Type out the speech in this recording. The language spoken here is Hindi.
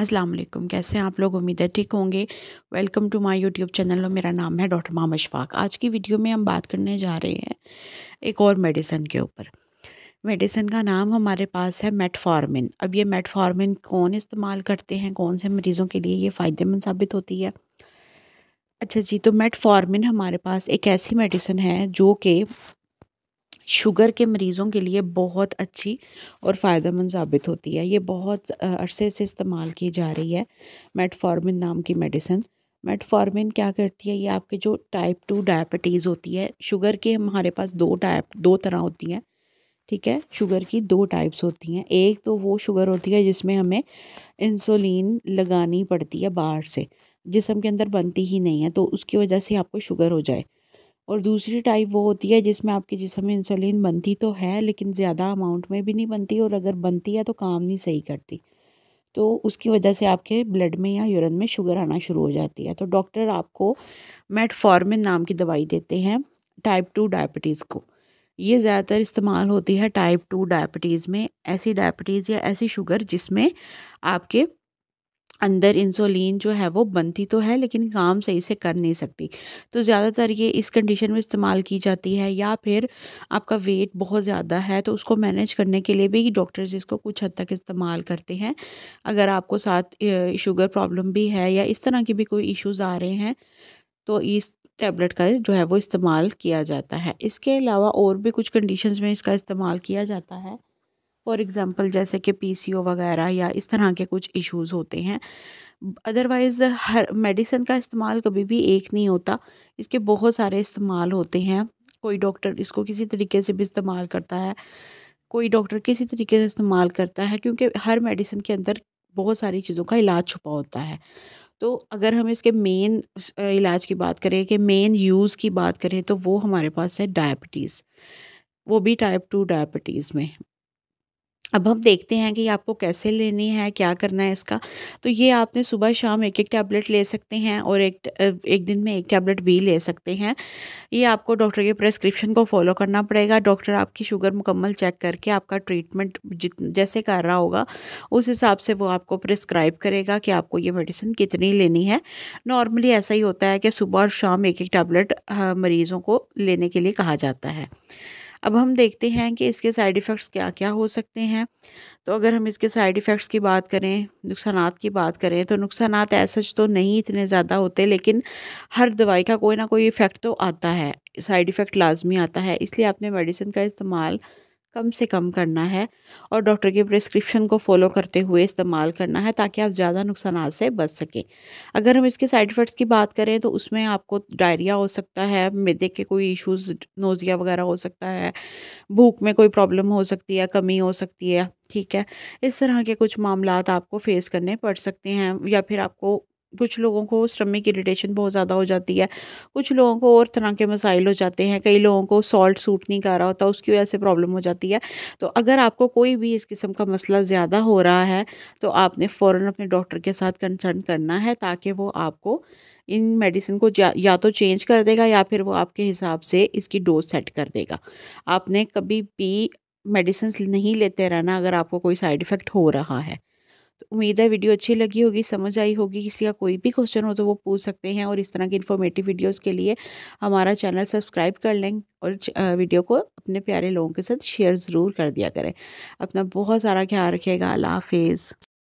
अस्सलाम वालेकुम कैसे हैं आप लोग उम्मीद है ठीक होंगे welcome to my YouTube channel और मेरा नाम है डॉक्टर मामा अशफाक आज की वीडियो में हम बात करने जा रहे हैं एक और मेडिसन के ऊपर मेडिसन का नाम हमारे पास है मेटफॉर्मिन अब ये मेटफॉर्मिन कौन इस्तेमाल करते हैं कौन से मरीज़ों के लिए ये फ़ायदेमंद साबित होती है अच्छा जी तो मेटफॉर्मिन हमारे पास एक ऐसी मेडिसिन है जो कि शुगर के मरीज़ों के लिए बहुत अच्छी और फ़ायदेमंद साबित होती है ये बहुत अरसे से इस्तेमाल की जा रही है मेटफॉर्मिन नाम की मेडिसिन मेटफॉर्मिन क्या करती है ये आपके जो टाइप टू डायबिटीज़ होती है शुगर के हमारे पास दो टाइप दो तरह होती हैं ठीक है शुगर की दो टाइप्स होती हैं एक तो वो शुगर होती है जिसमें हमें इंसुलिन लगानी पड़ती है बाहर से जिसम के अंदर बनती ही नहीं है तो उसकी वजह से आपको शुगर हो जाए और दूसरी टाइप वो होती है जिसमें आपके जिसम में इंसुलिन बनती तो है लेकिन ज़्यादा अमाउंट में भी नहीं बनती और अगर बनती है तो काम नहीं सही करती तो उसकी वजह से आपके ब्लड में या यूरन में शुगर आना शुरू हो जाती है तो डॉक्टर आपको मेटफॉर्मिन नाम की दवाई देते हैं टाइप टू डायबिटीज़ को ये ज़्यादातर इस्तेमाल होती है टाइप टू डायबिटीज़ में ऐसी डायबिटीज़ या ऐसी शुगर जिसमें आपके अंदर इंसुलिन जो है वो बनती तो है लेकिन काम सही से कर नहीं सकती तो ज़्यादातर ये इस कंडीशन में इस्तेमाल की जाती है या फिर आपका वेट बहुत ज़्यादा है तो उसको मैनेज करने के लिए भी डॉक्टर्स इसको कुछ हद तक इस्तेमाल करते हैं अगर आपको साथ शुगर प्रॉब्लम भी है या इस तरह के भी कोई इशूज़ आ रहे हैं तो इस टैबलेट का जो है वो इस्तेमाल किया जाता है इसके अलावा और भी कुछ कंडीशंस में इसका इस्तेमाल किया जाता है फॉर एग्ज़ाम्पल जैसे कि ओ वगैरह या इस तरह के कुछ इश्यूज़ होते हैं अदरवाइज़ हर मेडिसिन का इस्तेमाल कभी भी एक नहीं होता इसके बहुत सारे इस्तेमाल होते हैं कोई डॉक्टर इसको किसी तरीके से भी इस्तेमाल करता है कोई डॉक्टर किसी तरीके से इस्तेमाल करता है क्योंकि हर मेडिसिन के अंदर बहुत सारी चीज़ों का इलाज छुपा होता है तो अगर हम इसके मेन इलाज की बात करें कि मेन यूज़ की बात करें तो वो हमारे पास है डायबिटीज़ वो भी टाइप टू डायबिटीज़ में अब हम देखते हैं कि आपको कैसे लेनी है क्या करना है इसका तो ये आपने सुबह शाम एक एक टैबलेट ले सकते हैं और एक एक दिन में एक टैबलेट भी ले सकते हैं ये आपको डॉक्टर के प्रेस्क्रिप्शन को फॉलो करना पड़ेगा डॉक्टर आपकी शुगर मुकम्मल चेक करके आपका ट्रीटमेंट जित जैसे कर रहा होगा उस हिसाब से वो आपको प्रिस्क्राइब करेगा कि आपको ये मेडिसिन कितनी लेनी है नॉर्मली ऐसा ही होता है कि सुबह और शाम एक एक टैबलेट मरीज़ों को लेने के लिए कहा जाता है अब हम देखते हैं कि इसके साइड इफ़ेक्ट्स क्या क्या हो सकते हैं तो अगर हम इसके साइड इफ़ेक्ट्स की बात करें नुकसान की बात करें तो नुकसान ऐसा तो नहीं इतने ज़्यादा होते लेकिन हर दवाई का कोई ना कोई इफ़ेक्ट तो आता है साइड इफ़ेक्ट लाजमी आता है इसलिए आपने मेडिसिन का इस्तेमाल कम से कम करना है और डॉक्टर के प्रिस्क्रिप्शन को फॉलो करते हुए इस्तेमाल करना है ताकि आप ज़्यादा नुकसान से बच सकें अगर हम इसके साइड इफ़ेक्ट्स की बात करें तो उसमें आपको डायरिया हो सकता है मेदे के कोई इश्यूज़ नोज़िया वगैरह हो सकता है भूख में कोई प्रॉब्लम हो सकती है कमी हो सकती है ठीक है इस तरह के कुछ मामला आपको फ़ेस करने पड़ सकते हैं या फिर आपको कुछ लोगों को स्टमिक इरीटेशन बहुत ज़्यादा हो जाती है कुछ लोगों को और तरह के मसाइल हो जाते हैं कई लोगों को सॉल्ट सूट नहीं कर रहा होता उसकी वजह से प्रॉब्लम हो जाती है तो अगर आपको कोई भी इस किस्म का मसला ज़्यादा हो रहा है तो आपने फ़ौर अपने डॉक्टर के साथ कंसल्ट करना है ताकि वो आपको इन मेडिसिन को या तो चेंज कर देगा या फिर वो आपके हिसाब से इसकी डोज सेट कर देगा आपने कभी भी मेडिसिन नहीं लेते रहना अगर आपको कोई साइड इफ़ेक्ट हो रहा है तो उम्मीद है वीडियो अच्छी लगी होगी समझ आई होगी किसी का कोई भी क्वेश्चन हो तो वो पूछ सकते हैं और इस तरह की इन्फॉर्मेटिव वीडियोज़ के लिए हमारा चैनल सब्सक्राइब कर लें और वीडियो को अपने प्यारे लोगों के साथ शेयर ज़रूर कर दिया करें अपना बहुत सारा ख्याल रखिएगा अल्लाह हाफिज़